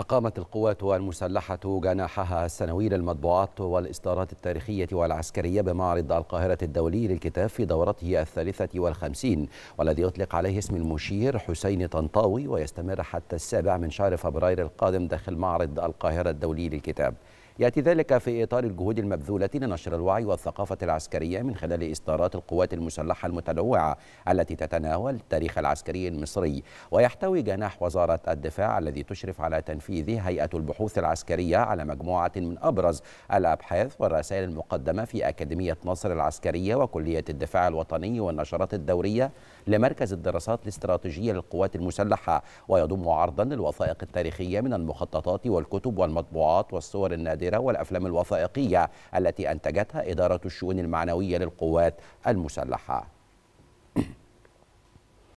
أقامت القوات المسلحة جناحها السنوي للمطبوعات والإصدارات التاريخية والعسكرية بمعرض القاهرة الدولي للكتاب في دورته الثالثة والخمسين والذي يطلق عليه اسم المشير حسين طنطاوي ويستمر حتى السابع من شهر فبراير القادم داخل معرض القاهرة الدولي للكتاب يأتي ذلك في إطار الجهود المبذولة لنشر الوعي والثقافة العسكرية من خلال إصدارات القوات المسلحة المتنوعة التي تتناول التاريخ العسكري المصري ويحتوي جناح وزارة الدفاع الذي تشرف على تنفيذه هيئة البحوث العسكرية على مجموعة من أبرز الأبحاث والرسائل المقدمة في أكاديمية نصر العسكرية وكلية الدفاع الوطني والنشرات الدورية لمركز الدراسات الاستراتيجية للقوات المسلحة ويضم عرضا للوثائق التاريخية من المخططات والكتب والمطبوعات والصور النادرة القصيرة والأفلام الوثائقية التي أنتجتها إدارة الشؤون المعنوية للقوات المسلحة